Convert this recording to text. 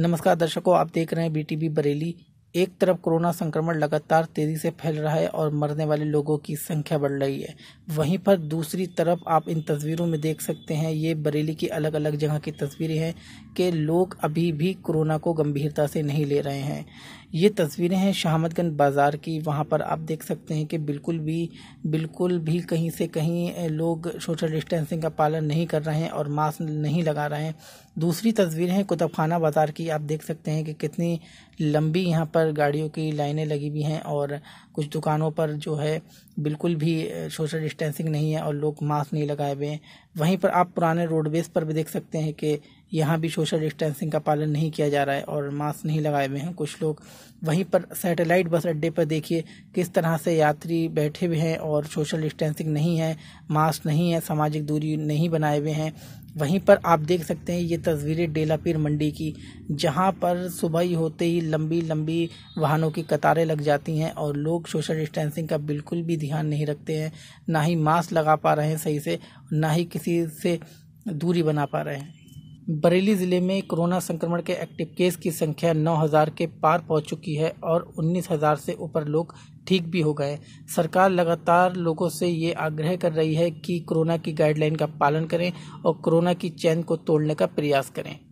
नमस्कार दर्शकों आप देख रहे हैं बीटीबी बरेली एक तरफ कोरोना संक्रमण लगातार तेजी से फैल रहा है और मरने वाले लोगों की संख्या बढ़ रही है वहीं पर दूसरी तरफ आप इन तस्वीरों में देख सकते हैं ये बरेली की अलग अलग जगह की तस्वीरें हैं कि लोग अभी भी कोरोना को गंभीरता से नहीं ले रहे हैं ये तस्वीरें हैं शहामदगंज बाज़ार की वहाँ पर आप देख सकते हैं कि बिल्कुल भी बिल्कुल भी कहीं से कहीं लोग सोशल डिस्टेंसिंग का पालन नहीं कर रहे हैं और मास्क नहीं लगा रहे हैं दूसरी तस्वीर है कुतबखाना बाज़ार की आप देख सकते हैं कि कितनी लंबी यहाँ पर गाड़ियों की लाइनें लगी हुई हैं और कुछ दुकानों पर जो है बिल्कुल भी सोशल डिस्टेंसिंग नहीं है और लोग मास्क नहीं लगाए हुए हैं वहीं पर आप पुराने रोडवेज पर भी देख सकते हैं कि यहाँ भी सोशल डिस्टेंसिंग का पालन नहीं किया जा रहा है और मास्क नहीं लगाए हुए हैं कुछ लोग वहीं पर सैटेलाइट बस अड्डे पर देखिए किस तरह से यात्री बैठे हुए हैं और सोशल डिस्टेंसिंग नहीं है मास्क नहीं है सामाजिक दूरी नहीं बनाए हुए हैं वहीं पर आप देख सकते हैं ये तस्वीरें डेलापीर मंडी की जहाँ पर सुबह ही होते ही लंबी लंबी वाहनों की कतारें लग जाती हैं और लोग सोशल डिस्टेंसिंग का बिल्कुल भी ध्यान नहीं रखते हैं ना ही मास्क लगा पा रहे हैं सही से ना ही किसी से दूरी बना पा रहे हैं बरेली ज़िले में कोरोना संक्रमण के एक्टिव केस की संख्या 9000 के पार पहुंच चुकी है और 19000 से ऊपर लोग ठीक भी हो गए सरकार लगातार लोगों से ये आग्रह कर रही है कि कोरोना की गाइडलाइन का पालन करें और कोरोना की चैन को तोड़ने का प्रयास करें